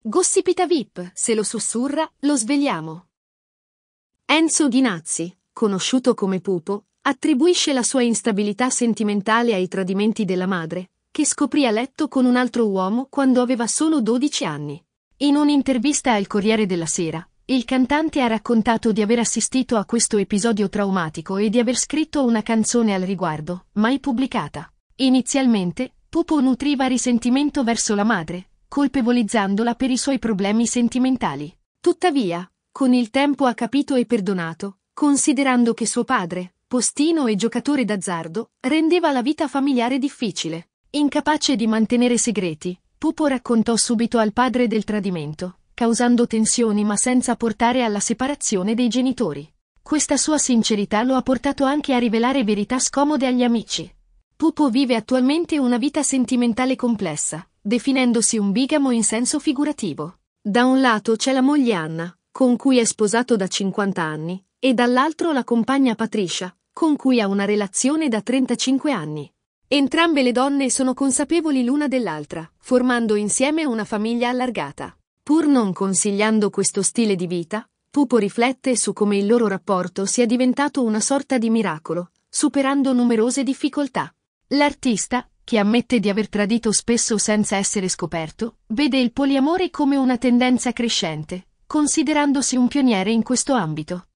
Gossipita VIP, se lo sussurra, lo svegliamo. Enzo Ghinazzi, conosciuto come Pupo, attribuisce la sua instabilità sentimentale ai tradimenti della madre, che scoprì a letto con un altro uomo quando aveva solo 12 anni. In un'intervista al Corriere della Sera, il cantante ha raccontato di aver assistito a questo episodio traumatico e di aver scritto una canzone al riguardo, mai pubblicata. Inizialmente, Pupo nutriva risentimento verso la madre, colpevolizzandola per i suoi problemi sentimentali. Tuttavia, con il tempo ha capito e perdonato, considerando che suo padre, postino e giocatore d'azzardo, rendeva la vita familiare difficile. Incapace di mantenere segreti, Pupo raccontò subito al padre del tradimento, causando tensioni ma senza portare alla separazione dei genitori. Questa sua sincerità lo ha portato anche a rivelare verità scomode agli amici. Pupo vive attualmente una vita sentimentale complessa, definendosi un bigamo in senso figurativo. Da un lato c'è la moglie Anna, con cui è sposato da 50 anni, e dall'altro la compagna Patricia, con cui ha una relazione da 35 anni. Entrambe le donne sono consapevoli l'una dell'altra, formando insieme una famiglia allargata. Pur non consigliando questo stile di vita, Pupo riflette su come il loro rapporto sia diventato una sorta di miracolo, superando numerose difficoltà. L'artista, che ammette di aver tradito spesso senza essere scoperto, vede il poliamore come una tendenza crescente, considerandosi un pioniere in questo ambito.